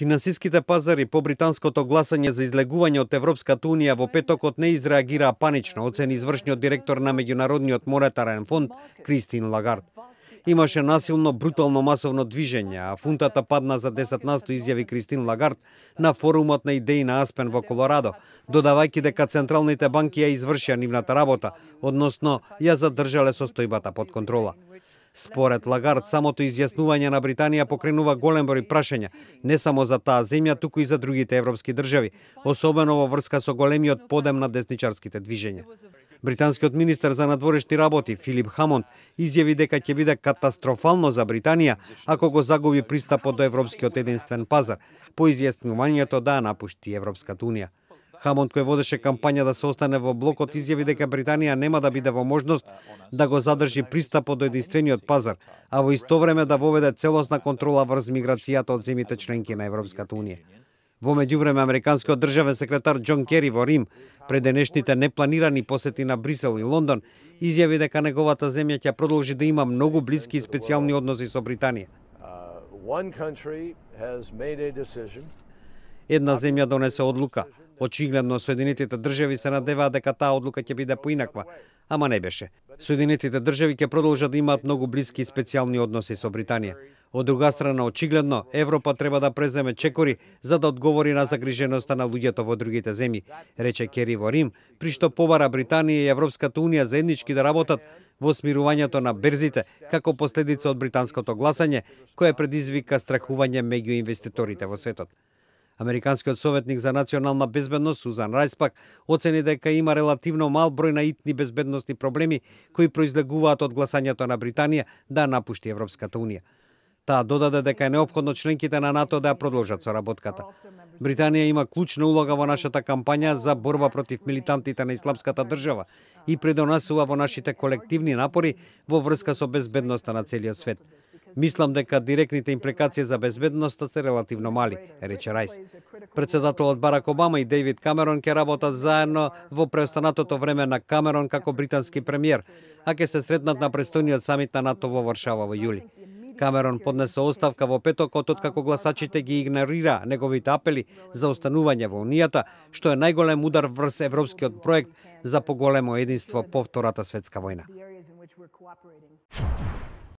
Финансиските пазари по британското гласање за излегување од Европската унија во петокот не изреагираа панично, оцени извршниот директор на меѓународниот монетарен фонд Кристин Лагард. Имаше насилно, брутално масовно движење, а фунтата падна за 10 насто, изјави Кристин Лагард на форумот на идеи на Аспен во Колорадо, додавајќи дека централните банки ја извршија нивната работа, односно ја задржале состојбата под контрола. Според Лагард, самото изјаснување на Британија покренува голем број прашања, не само за таа земја, туку и за другите европски држави, особено во врска со големиот подем на десничарските движења. Британскиот министер за надворешни работи Филип Хамонд изјави дека ќе биде катастрофално за Британија ако го загуби пристапот до европскиот единствен пазар, по изјаснувањето да напушти Европската унија. Хамонд кој водеше кампања да се остане во блокот изјави дека Британија нема да биде во можност да го задржи пристапот до единствениот пазар, а во исто време да воведе целосна контрола врз миграцијата од земите членки на Европската унија. Во меѓувреме, американскиот државен секретар Џон Кери во Рим, пред денешните непланирани посети на Брисел и Лондон, изјави дека неговата земја ќе продолжи да има многу блиски и специјални односи со Британија. Uh, Една земја донесе одлука Очигледно Соединетите држави се надеваа дека таа одлука ќе биде поинаква, ама не беше. Соединетите држави ќе продолжат да имаат многу блиски и специјални односи со Британија. Од друга страна, очигледно, Европа треба да преземе чекори за да одговори на загриженоста на луѓето во другите земји, рече Кери во Рим, при што побара Британија и Европската Унија заеднички да работат во смирувањето на берзите како последица од британското гласање, кое предизвика страхување меѓу инвеститорите во светот. Американскиот советник за национална безбедност Сузан Райспак оцени дека има релативно мал број на итни безбедностни проблеми кои произлегуваат од гласањето на Британија да напушти Европската унија. Таа додаде дека е необходно членките на НАТО да ја продолжат соработката. Британија има клучна улога во нашата кампања за борба против милитантите на исламската држава и предонасува во нашите колективни напори во врска со безбедноста на целиот свет. Мислам дека директните импликации за безбедноста се релативно мали, рече Райс. Председателот Барак Обама и Дейвид Камерон ќе работат заедно во преостанатото време на Камерон како британски премиер, а ќе се сретнат на престојниот самит на НАТО во Варшава во јули. Камерон поднесе оставка во петокот како гласачите ги игнорира неговите апели за останување во Унијата, што е најголем удар врз европскиот проект за поголемо единство по Втората светска војна.